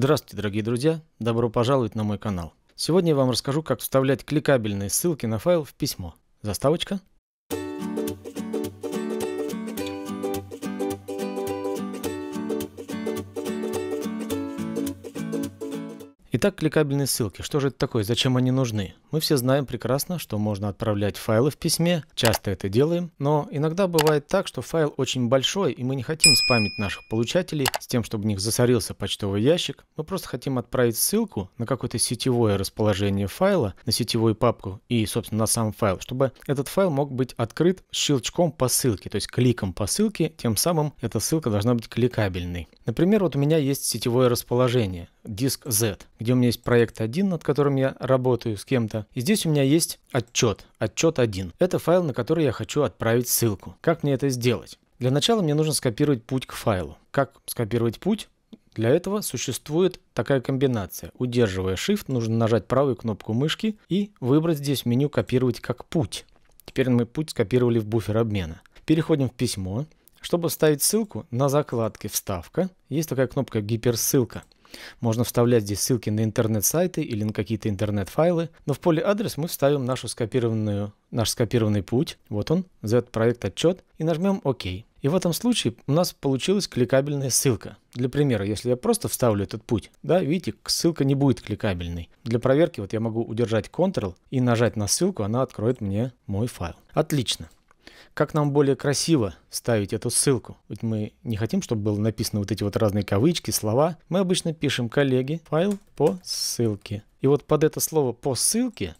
Здравствуйте, дорогие друзья! Добро пожаловать на мой канал. Сегодня я вам расскажу, как вставлять кликабельные ссылки на файл в письмо. Заставочка. Итак, кликабельные ссылки. Что же это такое? Зачем они нужны? Мы все знаем прекрасно, что можно отправлять файлы в письме, часто это делаем, но иногда бывает так, что файл очень большой, и мы не хотим спамить наших получателей с тем, чтобы у них засорился почтовый ящик. Мы просто хотим отправить ссылку на какое-то сетевое расположение файла, на сетевую папку и, собственно, на сам файл, чтобы этот файл мог быть открыт щелчком по ссылке, то есть кликом по ссылке, тем самым эта ссылка должна быть кликабельной. Например, вот у меня есть сетевое расположение, диск Z, где у меня есть проект 1, над которым я работаю с кем-то, клиента. И здесь у меня есть отчет, отчет 1. Это файл, на который я хочу отправить ссылку. Как мне это сделать? Для начала мне нужно скопировать путь к файлу. Как скопировать путь? Для этого существует такая комбинация. Удерживая Shift, нужно нажать правую кнопку мышки и выбрать здесь меню «Копировать как путь». Теперь мы путь скопировали в буфер обмена. Переходим в письмо. Чтобы вставить ссылку, на закладке «Вставка» есть такая кнопка «Гиперссылка». Можно вставлять здесь ссылки на интернет-сайты или на какие-то интернет-файлы, но в поле адрес мы вставим нашу скопированную, наш скопированный путь, вот он, z-проект отчет, и нажмем ОК. И в этом случае у нас получилась кликабельная ссылка. Для примера, если я просто вставлю этот путь, да, видите, ссылка не будет кликабельной. Для проверки вот я могу удержать Ctrl и нажать на ссылку, она откроет мне мой файл. Отлично. Как нам более красиво ставить эту ссылку? Ведь мы не хотим, чтобы было написано вот эти вот разные кавычки, слова. Мы обычно пишем коллеги файл по ссылке. И вот под это слово по ссылке,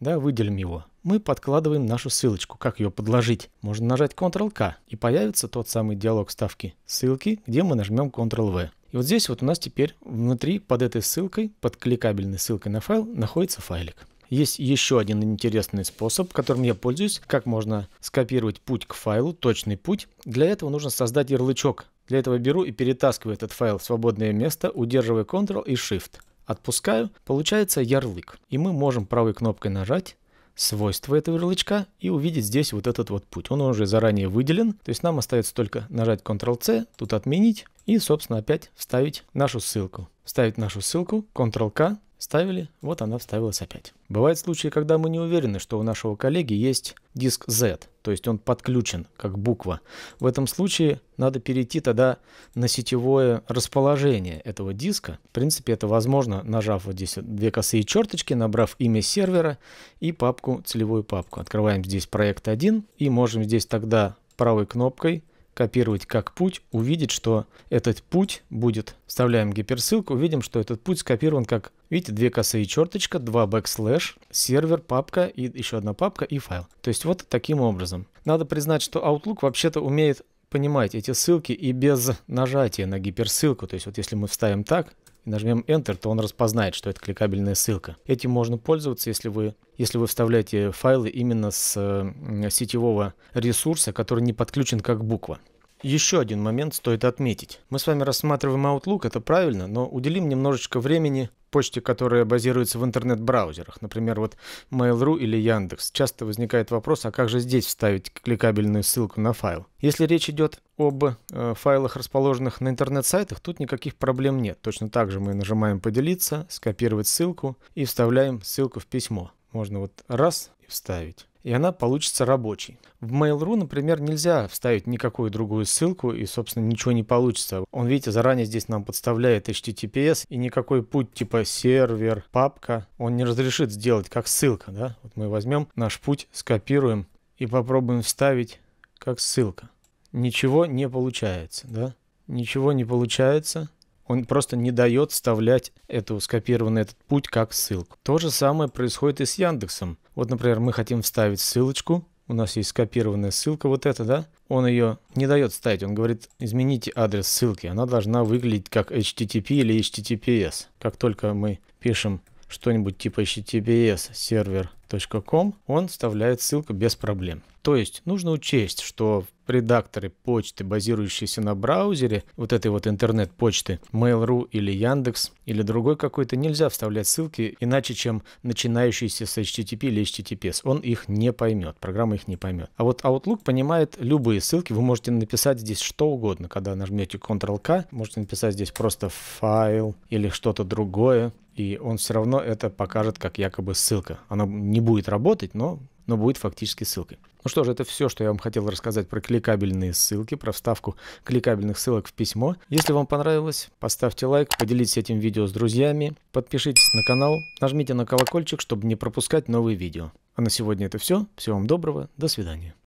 да, выделим его, мы подкладываем нашу ссылочку. Как ее подложить? Можно нажать Ctrl-K и появится тот самый диалог ставки ссылки, где мы нажмем Ctrl-V. И вот здесь вот у нас теперь внутри под этой ссылкой, под кликабельной ссылкой на файл, находится файлик. Есть еще один интересный способ, которым я пользуюсь, как можно скопировать путь к файлу, точный путь. Для этого нужно создать ярлычок. Для этого беру и перетаскиваю этот файл в свободное место, удерживая Ctrl и Shift. Отпускаю, получается ярлык. И мы можем правой кнопкой нажать свойства этого ярлычка и увидеть здесь вот этот вот путь. Он уже заранее выделен, то есть нам остается только нажать Ctrl-C, тут отменить и, собственно, опять вставить нашу ссылку. Вставить нашу ссылку, Ctrl-K, Вставили, вот она вставилась опять. Бывают случаи, когда мы не уверены, что у нашего коллеги есть диск Z, то есть он подключен как буква. В этом случае надо перейти тогда на сетевое расположение этого диска. В принципе, это возможно, нажав вот здесь две косые черточки, набрав имя сервера и папку, целевую папку. Открываем здесь проект 1 и можем здесь тогда правой кнопкой – копировать как путь, увидеть, что этот путь будет, вставляем гиперссылку, увидим, что этот путь скопирован как, видите, две косые черточка, два backslash сервер, папка и еще одна папка и файл. То есть вот таким образом. Надо признать, что Outlook вообще-то умеет понимать эти ссылки и без нажатия на гиперссылку. То есть вот если мы вставим так, и нажмем Enter, то он распознает, что это кликабельная ссылка. Этим можно пользоваться, если вы, если вы вставляете файлы именно с э, сетевого ресурса, который не подключен как буква. Еще один момент стоит отметить. Мы с вами рассматриваем Outlook, это правильно, но уделим немножечко времени почте, которая базируется в интернет-браузерах, например, вот Mail.ru или Яндекс. Часто возникает вопрос, а как же здесь вставить кликабельную ссылку на файл? Если речь идет об э, файлах, расположенных на интернет-сайтах, тут никаких проблем нет. Точно так же мы нажимаем «Поделиться», «Скопировать ссылку» и вставляем ссылку в письмо. Можно вот раз и вставить и она получится рабочей. В Mail.ru, например, нельзя вставить никакую другую ссылку, и, собственно, ничего не получится. Он, видите, заранее здесь нам подставляет HTTPS, и никакой путь типа сервер, папка, он не разрешит сделать как ссылка, да? Вот мы возьмем наш путь, скопируем и попробуем вставить как ссылка. Ничего не получается, да? Ничего не получается он просто не дает вставлять эту скопированный этот путь как ссылку. То же самое происходит и с Яндексом. Вот, например, мы хотим вставить ссылочку, у нас есть скопированная ссылка вот эта, да? Он ее не дает ставить. он говорит, измените адрес ссылки, она должна выглядеть как HTTP или HTTPS. Как только мы пишем что-нибудь типа https server.com, он вставляет ссылку без проблем. То есть нужно учесть, что редакторы почты, базирующиеся на браузере, вот этой вот интернет-почты, Mail.ru или Яндекс, или другой какой-то, нельзя вставлять ссылки иначе, чем начинающиеся с HTTP или HTTPS. Он их не поймет, программа их не поймет. А вот Outlook понимает любые ссылки, вы можете написать здесь что угодно. Когда нажмете Ctrl-K, можете написать здесь просто файл или что-то другое и он все равно это покажет как якобы ссылка. Она не будет работать, но, но будет фактически ссылкой. Ну что же, это все, что я вам хотел рассказать про кликабельные ссылки, про вставку кликабельных ссылок в письмо. Если вам понравилось, поставьте лайк, поделитесь этим видео с друзьями, подпишитесь на канал, нажмите на колокольчик, чтобы не пропускать новые видео. А на сегодня это все. Всего вам доброго, до свидания.